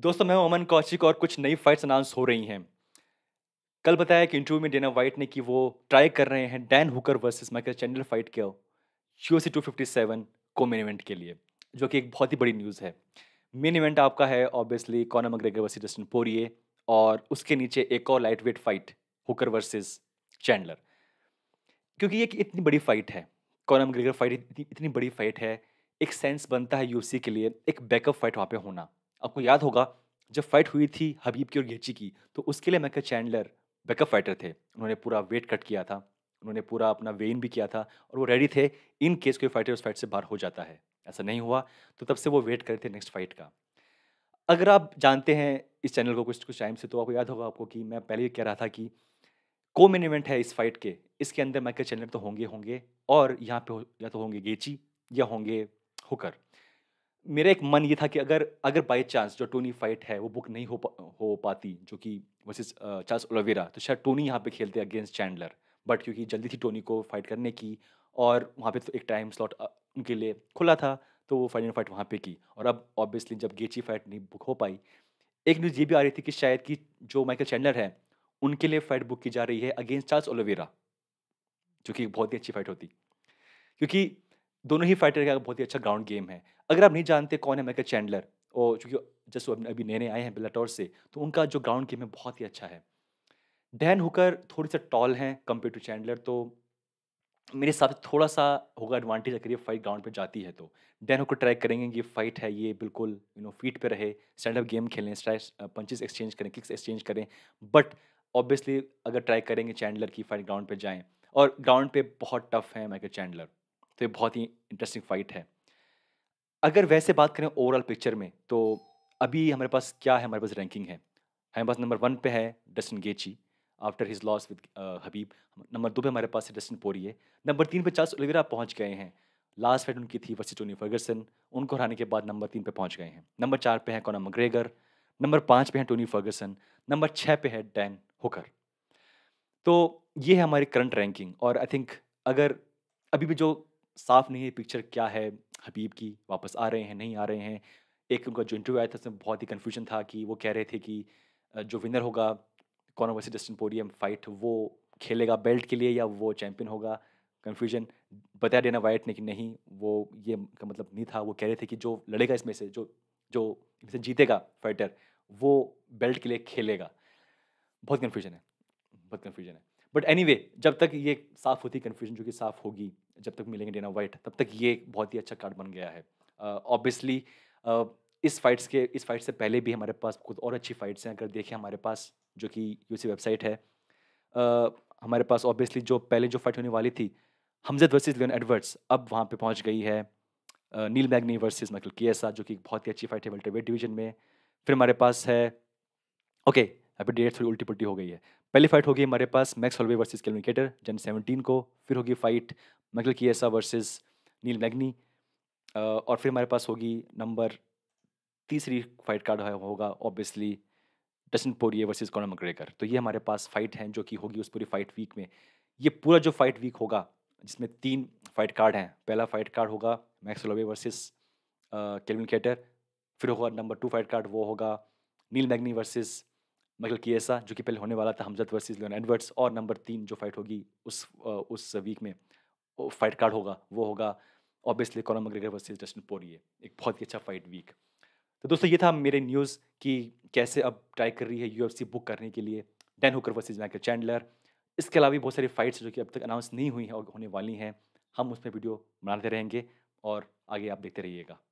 दोस्तों मैं अमन कौशिक और कुछ नई फाइट्स अनाउंस हो रही हैं कल बताया कि इंटरव्यू में डेना वाइट ने कि वो ट्राई कर रहे हैं Dan Hooker versus Michael Chandler fight के U C two fifty seven main event के लिए जो कि एक बहुत ही बड़ी न्यूज़ है मेन इवेंट आपका है obviously Conor McGregor versus Justin Poirier और उसके नीचे एक और lightweight fight Hooker versus Chandler क्योंकि ये इतनी बड़ी फाइट है कॉनम ग्रेगर फाइट इतनी, इतनी बड़ी फाइट है एक सेंस बनता है यूसी के लिए एक बैकअप फाइट वहाँ पे होना आपको याद होगा जब फाइट हुई थी हबीब की और गेची की तो उसके लिए मैकल चैंडलर बैकअप फाइटर थे उन्होंने पूरा वेट कट किया था उन्होंने पूरा अपना वेन भी किया था और वो रेडी थे इन केस कोई फाइटर उस फाइट से बाहर हो जाता है ऐसा नहीं हुआ तो तब से वो वेट करे थे नेक्स्ट फाइट का अगर आप जानते हैं इस चैनल को कुछ कुछ टाइम से तो आपको याद होगा आपको कि मैं पहले कह रहा था कि कोमेन इवेंट है इस फाइट के इसके अंदर मैके चैनलर तो होंगे होंगे और यहाँ पे या तो होंगे गेची या होंगे हुकर मेरा एक मन ये था कि अगर अगर बाई चांस जो टोनी फाइट है वो बुक नहीं हो पा, हो पाती जो कि वर्सेज चार्ल्स ओलोवेरा तो शायद टोनी यहाँ पे खेलते अगेंस्ट चैंडलर बट क्योंकि जल्दी थी टोनी को फाइट करने की और वहाँ पे तो एक टाइम स्लॉट उनके लिए खुला था तो वो फाइनल फाइट वहाँ पे की और अब ऑब्वियसली जब गेची फाइट नहीं बुक हो पाई एक न्यूज़ ये भी आ रही थी कि शायद कि जो माइकल चैंडलर है उनके लिए फाइट बुक की जा रही है अगेंस्ट चार्ल्स ओलोवेरा जो कि बहुत ही अच्छी फाइट होती क्योंकि दोनों ही फाइटर का बहुत ही अच्छा ग्राउंड गेम है अगर आप नहीं जानते कौन है मैके चैंडलर और चूँकि वो अभी नए नए आए हैं बिलाटोर से तो उनका जो ग्राउंड गेम है बहुत ही अच्छा है डैन हुकर थोड़ी सा टॉल हैं कम्पेयर टू चैंडलर तो मेरे हिसाब से थोड़ा सा होगा एडवांटेज अगर ये फाइट ग्राउंड पर जाती है तो डैन हुकर ट्राई करेंगे ये फाइट है ये बिल्कुल यू नो फीट पर रहे स्टैंड अप गेम खेलें पंचेस एक्सचेंज करें किक्स एक्सचेंज करें बट ऑब्वियसली अगर ट्राई करेंगे चैंडलर की फाइट ग्राउंड पर जाएँ और ग्राउंड पे बहुत टफ है माइकल चैंडलर तो ये बहुत ही इंटरेस्टिंग फाइट है अगर वैसे बात करें ओवरऑल पिक्चर में तो अभी हमारे पास क्या है हमारे पास रैंकिंग है हमारे पास नंबर वन पे है Dustin Gaethje after his loss with Khabib number दो पे हमारे पास है डस्टिन पोरिए नंबर तीन पे चार्ल्स ओलिवेरा पहुंच गए हैं लास्ट फाइट उनकी थी वर्सी टोनी फर्गसन उनको हराने के बाद नंबर तीन पे पहुंच गए हैं नंबर चार पे है कोना मग्रेगर नंबर पाँच पे हैं टोनी फर्गसन नंबर छः पे है डैन होकर तो ये है हमारी करंट रैंकिंग और आई थिंक अगर अभी भी जो साफ नहीं है पिक्चर क्या है हबीब की वापस आ रहे हैं नहीं आ रहे हैं एक उनका जो इंटरव्यू आया था उसमें बहुत ही कन्फ्यूजन था कि वो कह रहे थे कि जो विनर होगा कॉन्वर्सी जस्टिन पोडियम फाइट वो खेलेगा बेल्ट के लिए या वो चैम्पियन होगा कन्फ्यूजन बताया डेना वाइट ने कि नहीं वो ये का मतलब नहीं था वो कह रहे थे कि जो लड़ेगा इसमें से जो जो इसमें जीतेगा फाइटर वो बेल्ट के लिए खेलेगा बहुत कन्फ्यूजन है बहुत कन्फ्यूजन है बट एनी anyway, जब तक ये साफ़ होती कन्फ्यूजन जो कि साफ़ होगी जब तक मिलेंगे डेना वाइट तब तक ये बहुत ही अच्छा कार्ड बन गया है ऑब्वियसली uh, uh, इस फाइट्स के इस फाइट से पहले भी हमारे पास कुछ और अच्छी फाइट्स हैं अगर देखें हमारे पास जो कि यूसी वेबसाइट है uh, हमारे पास ऑब्वियसली जो पहले जो फाइट होने वाली थी हमजद वर्सेज लियन एडवर्ड्स अब वहाँ पर पहुँच गई है नील मैगनी वर्सेज मकल की जो कि बहुत ही अच्छी फाइट है वेल्टरवेट डिवीजन में फिर हमारे पास है ओके okay, अभी डेट थोड़ी उल्टी पुल्टी हो गई है पहली फाइट होगी हमारे पास मैक्स हॉलवे वर्सेस केल्विकेटर जन सेवनटीन को फिर होगी फाइट की किएसा वर्सेज नील मैग्नी और फिर हमारे पास होगी नंबर तीसरी फाइट कार्ड होगा obviously Dustin Poirier versus Conor McGregor तो ये हमारे पास फाइट हैं जो कि होगी उस पूरी फाइट वीक में ये पूरा जो फाइट वीक होगा जिसमें तीन फाइट कार्ड हैं पहला फाइट कार्ड होगा Max Holloway versus Calvin Kattar फिर होगा नंबर टू फाइट कार्ड वो होगा नील मैग्नी वर्सेस मतलब कि किएसा जो कि पहले होने वाला था हमजद वर्सेस लियोन एडवर्ड्स और नंबर तीन जो फाइट होगी उस उस वीक में फाइट कार्ड होगा वो होगा ऑब्वियसली कॉलम मग्रेगर वर्सेज जस्टिन पोरिए एक बहुत ही अच्छा फाइट वीक तो दोस्तों ये था मेरे न्यूज़ कि कैसे अब ट्राई कर रही है यू बुक करने के लिए Dan Hooker versus Michael Chandler इसके अलावा भी बहुत सारी फाइट्स जो कि अब तक अनाउंस नहीं हुई हैं और होने वाली हैं हम उसमें वीडियो बनाते रहेंगे और आगे आप देखते रहिएगा